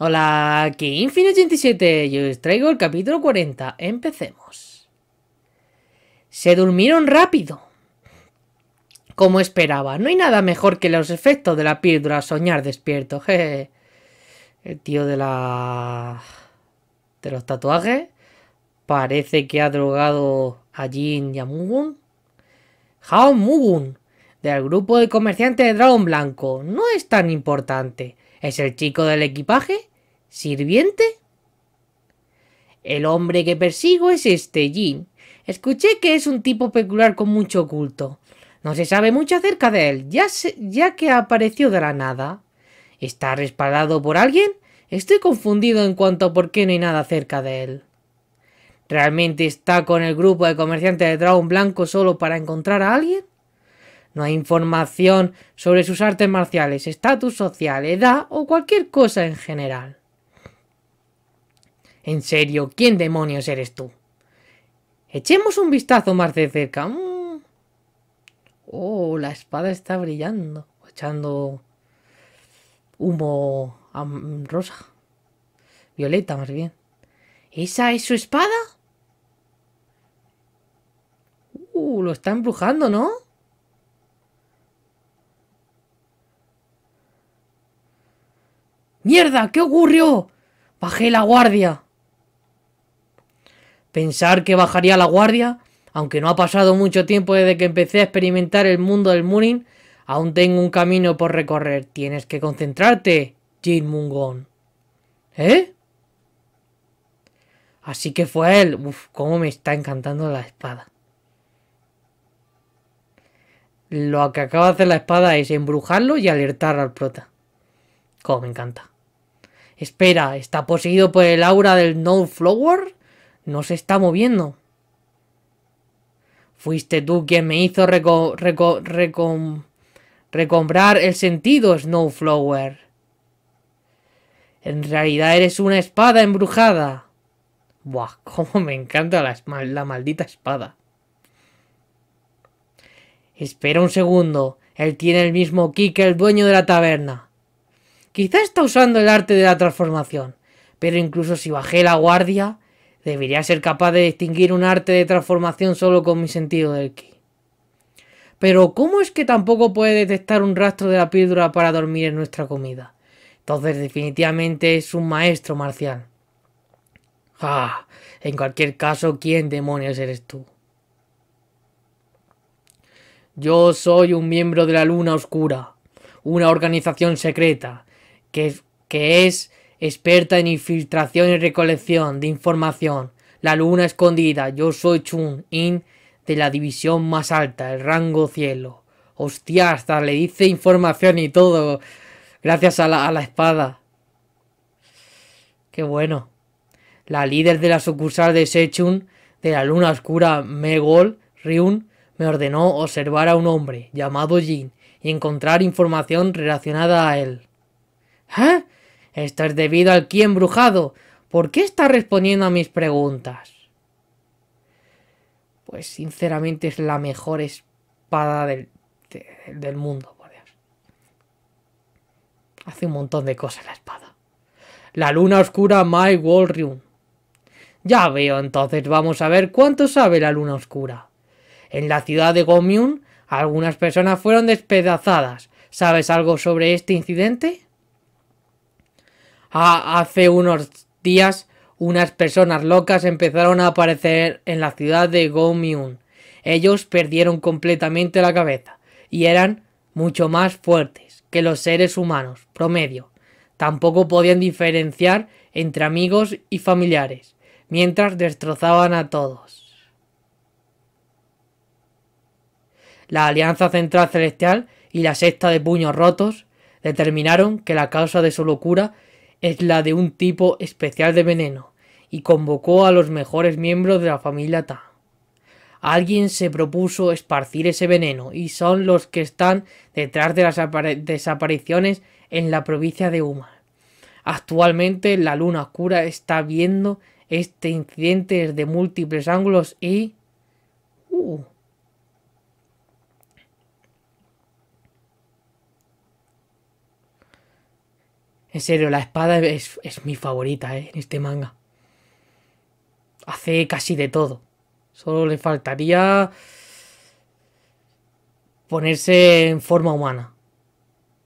Hola, aquí Infinite87 Yo os traigo el capítulo 40. Empecemos. Se durmieron rápido. Como esperaba, no hay nada mejor que los efectos de la píldora soñar despierto. El tío de la... de los tatuajes. Parece que ha drogado a Jin y a Hao Mugun, del grupo de comerciantes de Dragon Blanco. No es tan importante. ¿Es el chico del equipaje? ¿Sirviente? El hombre que persigo es este Jin. Escuché que es un tipo peculiar con mucho oculto. No se sabe mucho acerca de él, ya, ya que apareció de la nada. ¿Está respaldado por alguien? Estoy confundido en cuanto a por qué no hay nada acerca de él. ¿Realmente está con el grupo de comerciantes de dragón blanco solo para encontrar a alguien? No hay información sobre sus artes marciales, estatus social, edad o cualquier cosa en general. En serio, ¿quién demonios eres tú? Echemos un vistazo más de cerca. Mm. Oh, la espada está brillando, echando humo mm, rosa. Violeta, más bien. ¿Esa es su espada? Uh, lo está embrujando, ¿no? ¡Mierda! ¿Qué ocurrió? Bajé la guardia. Pensar que bajaría la guardia, aunque no ha pasado mucho tiempo desde que empecé a experimentar el mundo del Mooning, aún tengo un camino por recorrer. Tienes que concentrarte, Jin Mungon. ¿Eh? Así que fue él. Uf, cómo me está encantando la espada. Lo que acaba de hacer la espada es embrujarlo y alertar al prota. Como me encanta. Espera, ¿está poseído por el aura del Snowflower? No se está moviendo. Fuiste tú quien me hizo recombrar el sentido, Snowflower. En realidad eres una espada embrujada. Buah, cómo me encanta la, la maldita espada. Espera un segundo. Él tiene el mismo ki que el dueño de la taberna. Quizá está usando el arte de la transformación, pero incluso si bajé la guardia, debería ser capaz de distinguir un arte de transformación solo con mi sentido del ki. Pero ¿cómo es que tampoco puede detectar un rastro de la píldora para dormir en nuestra comida? Entonces definitivamente es un maestro marcial. Ah, en cualquier caso, ¿quién demonios eres tú? Yo soy un miembro de la Luna Oscura, una organización secreta que, es experta en infiltración y recolección de información. La luna escondida, yo soy Chun In de la división más alta, el rango cielo. Hostia, hasta le dice información y todo. Gracias a la, a la espada. Qué bueno. La líder de la sucursal de Sechun de la luna oscura Megol Ryun me ordenó observar a un hombre llamado Jin y encontrar información relacionada a él. ¿Eh? Esto es debido al ki brujado? ¿Por qué está respondiendo a mis preguntas? Pues sinceramente es la mejor espada del, mundo, por Dios. Hace un montón de cosas la espada. La luna oscura My Wolrium. Ya veo, entonces vamos a ver cuánto sabe la luna oscura. En la ciudad de Gomiun, algunas personas fueron despedazadas. ¿Sabes algo sobre este incidente? hace unos días unas personas locas empezaron a aparecer en la ciudad de Gomyun. Ellos perdieron completamente la cabeza y eran mucho más fuertes que los seres humanos promedio. Tampoco podían diferenciar entre amigos y familiares, mientras destrozaban a todos. La Alianza Central Celestial y la Sexta de Puños Rotos determinaron que la causa de su locura es la de un tipo especial de veneno, y convocó a los mejores miembros de la familia Ta. Alguien se propuso esparcir ese veneno, y son los que están detrás de las desapariciones en la provincia de Uma. Actualmente la luna oscura está viendo este incidente desde múltiples ángulos y... Uh, En serio, la espada es, mi favorita eh, en este manga. Hace casi de todo. Solo le faltaría ponerse en forma humana.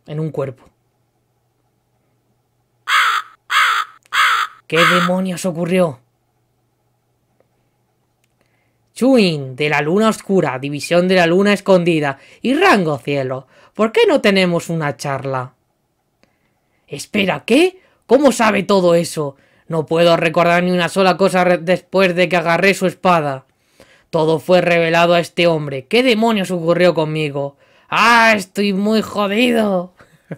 En un cuerpo. ¿Qué demonios ocurrió? Chuin, de la luna oscura, división de la luna escondida y rango cielo. ¿Por qué no tenemos una charla? Espera, ¿qué? ¿Cómo sabe todo eso? No puedo recordar ni una sola cosa después de que agarré su espada. Todo fue revelado a este hombre. ¿Qué demonios ocurrió conmigo? ¡Ah, estoy muy jodido!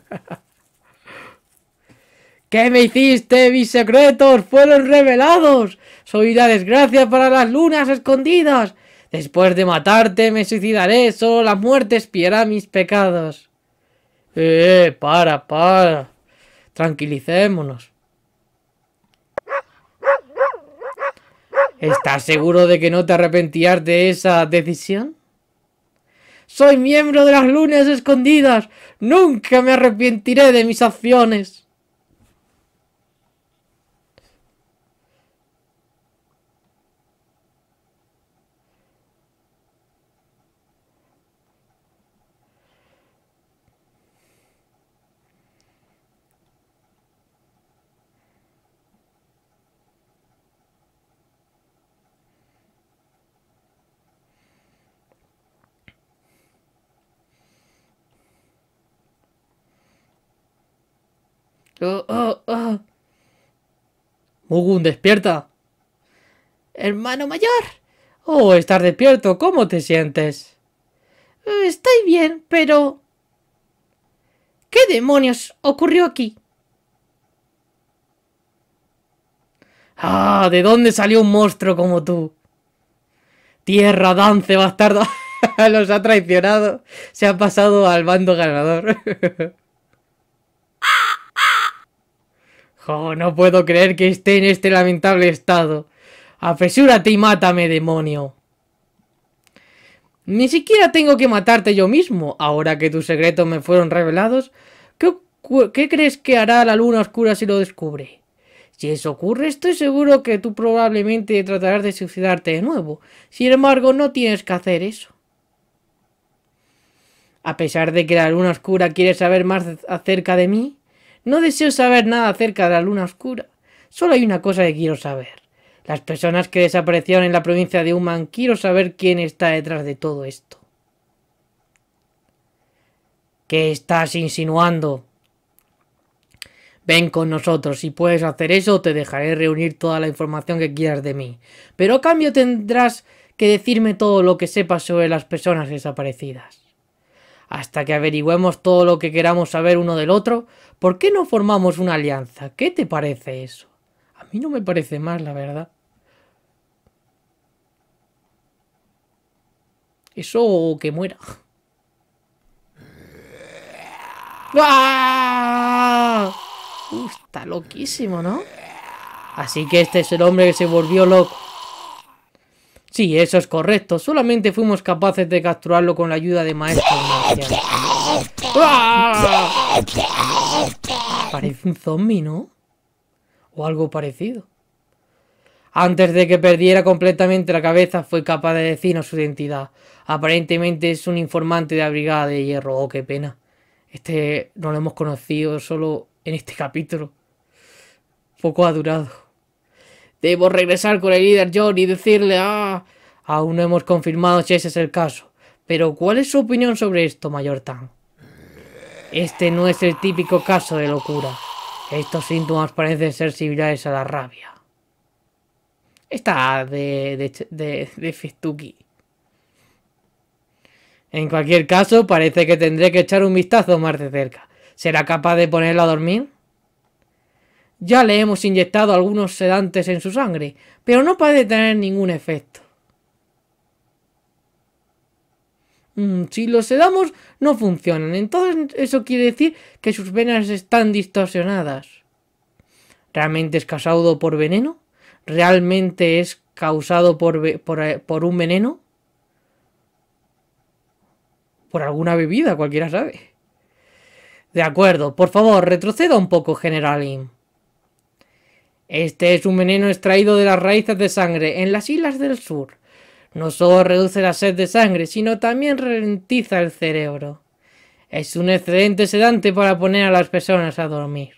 ¿Qué me hiciste? Mis secretos fueron revelados. Soy la desgracia para las lunas escondidas. Después de matarte me suicidaré. Solo la muerte espiará mis pecados. Eh, para, para. Tranquilicémonos. ¿Estás seguro de que no te arrepentirás de esa decisión? Soy miembro de las lunas escondidas. Nunca me arrepentiré de mis acciones. Oh, oh. Mugun, despierta. Hermano mayor. Oh, estar despierto. ¿Cómo te sientes? Estoy bien, pero... ¿Qué demonios ocurrió aquí? Ah, ¿de dónde salió un monstruo como tú? Tierra, dance, bastardo. Los ha traicionado. Se ha pasado al bando ganador. Oh, no puedo creer que esté en este lamentable estado. Apresúrate y mátame, demonio. Ni siquiera tengo que matarte yo mismo, ahora que tus secretos me fueron revelados. qué crees que hará la luna oscura si lo descubre? Si eso ocurre, estoy seguro que tú probablemente tratarás de suicidarte de nuevo. Sin embargo, no tienes que hacer eso. A pesar de que la luna oscura quiere saber más acerca de mí, no deseo saber nada acerca de la luna oscura. Solo hay una cosa que quiero saber. Las personas que desaparecieron en la provincia de Uman. quiero saber quién está detrás de todo esto. ¿Qué estás insinuando? Ven con nosotros, si puedes hacer eso te dejaré reunir toda la información que quieras de mí. Pero a cambio tendrás que decirme todo lo que sepas sobre las personas desaparecidas hasta que averigüemos todo lo que queramos saber uno del otro, ¿por qué no formamos una alianza? ¿Qué te parece eso? A mí no me parece mal, la verdad. Eso que muera. ¡Ah! está loquísimo, ¿no? Así que este es el hombre que se volvió loco. Sí, eso es correcto. Solamente fuimos capaces de capturarlo con la ayuda de maestros Parece un zombie, ¿no? O algo parecido. Antes de que perdiera completamente la cabeza, fue capaz de decirnos su identidad. Aparentemente es un informante de la Brigada de Hierro. Oh, qué pena. Este no lo hemos conocido solo en este capítulo. Poco ha durado. Debo regresar con el líder John y decirle, ah, aún no hemos confirmado si ese es el caso. Pero ¿cuál es su opinión sobre esto, Mayor Tan? Este no es el típico caso de locura. Estos síntomas parecen ser similares a la rabia. Está de, de, de, de Fistuki. En cualquier caso, parece que tendré que echar un vistazo más de cerca. ¿Será capaz de ponerla a dormir? Ya le hemos inyectado algunos sedantes en su sangre, pero no puede tener ningún efecto. Mm, si los sedamos no funcionan, entonces eso quiere decir que sus venas están distorsionadas. ¿Realmente es causado por veneno? ¿Realmente es causado por, eh, un veneno? Por alguna bebida, cualquiera sabe. De acuerdo, por favor, retroceda un poco, Generalin. Este es un veneno extraído de las raíces de sangre en las islas del sur. No solo reduce la sed de sangre, sino también ralentiza el cerebro. Es un excelente sedante para poner a las personas a dormir.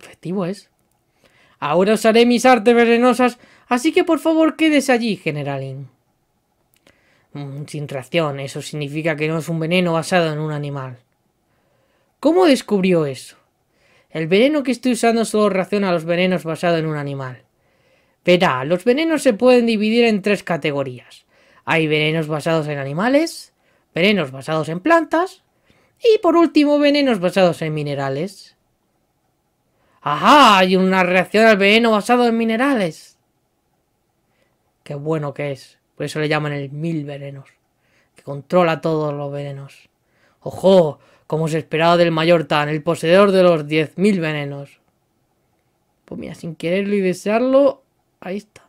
Efectivo es. Ahora os mis artes venenosas, así que por favor quédese allí, Generalin. Mm, sin tracción, eso significa que no es un veneno basado en un animal. ¿Cómo descubrió eso? El veneno que estoy usando solo reacciona a los venenos basados en un animal. Verá, los venenos se pueden dividir en tres categorías. Hay venenos basados en animales, venenos basados en plantas y por último venenos basados en minerales. ¡Ajá! Hay una reacción al veneno basado en minerales. Qué bueno que es. Por eso le llaman el mil venenos. Que controla todos los venenos. ¡Ojo! como se esperaba del mayor Tan, el poseedor de los 10.000 venenos. Pues mira, sin quererlo y desearlo, ahí está.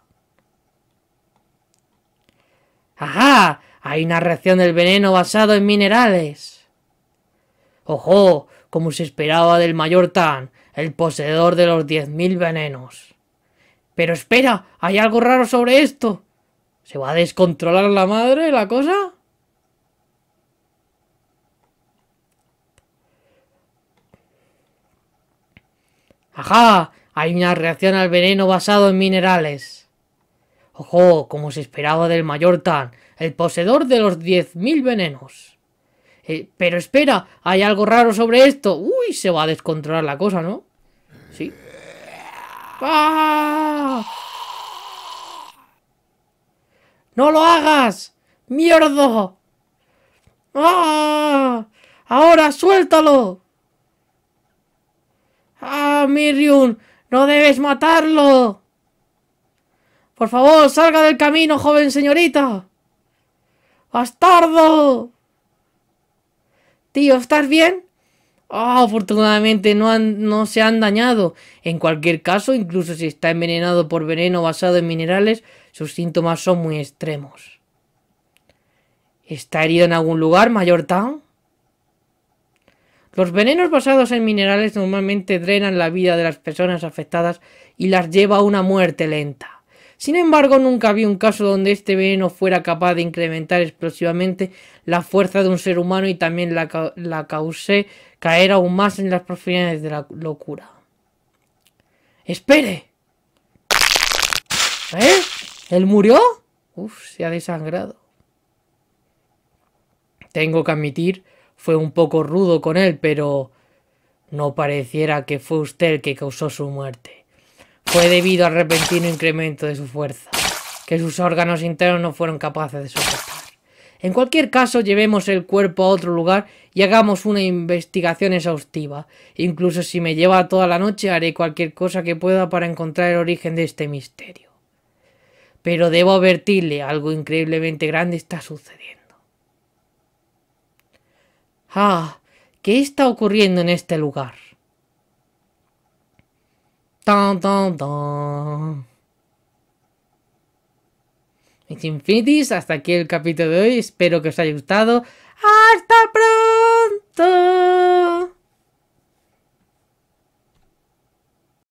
¡Ajá! Hay una reacción del veneno basado en minerales. ¡Ojo! Como se esperaba del mayor Tan, el poseedor de los 10.000 venenos. Pero espera, hay algo raro sobre esto. ¿Se va a descontrolar la madre la cosa? ¡Ajá! Hay una reacción al veneno basado en minerales. ¡Ojo! Como se esperaba del mayor Tan, el poseedor de los 10.000 venenos. Eh, pero espera, hay algo raro sobre esto. ¡Uy! Se va a descontrolar la cosa, ¿no? Sí. ¡Ah! ¡No lo hagas! ¡Mierda! ¡Ah! ¡Ahora suéltalo! ¡Ah, ¡No debes matarlo! ¡Por favor, salga del camino, joven señorita! ¡Bastardo! Tío, ¿estás bien? Ah, afortunadamente no, no se han dañado. En cualquier caso, incluso si está envenenado por veneno basado en minerales, sus síntomas son muy extremos. ¿Está herido en algún lugar, Mayor los venenos basados en minerales normalmente drenan la vida de las personas afectadas y las lleva a una muerte lenta. Sin embargo, nunca había un caso donde este veneno fuera capaz de incrementar explosivamente la fuerza de un ser humano y también la, causé caer aún más en las profundidades de la locura. ¡Espere! ¿Eh? ¿Él murió? Uf, se ha desangrado. Tengo que admitir fue un poco rudo con él, pero no pareciera que fue usted el que causó su muerte. Fue debido al repentino incremento de su fuerza, que sus órganos internos no fueron capaces de soportar. En cualquier caso, llevemos el cuerpo a otro lugar y hagamos una investigación exhaustiva. Incluso si me lleva toda la noche, haré cualquier cosa que pueda para encontrar el origen de este misterio. Pero debo advertirle, algo increíblemente grande está sucediendo. Ah, ¿qué está ocurriendo en este lugar? Tan, tan, tan. Infinitis, hasta aquí el capítulo de hoy. Espero que os haya gustado. ¡Hasta pronto!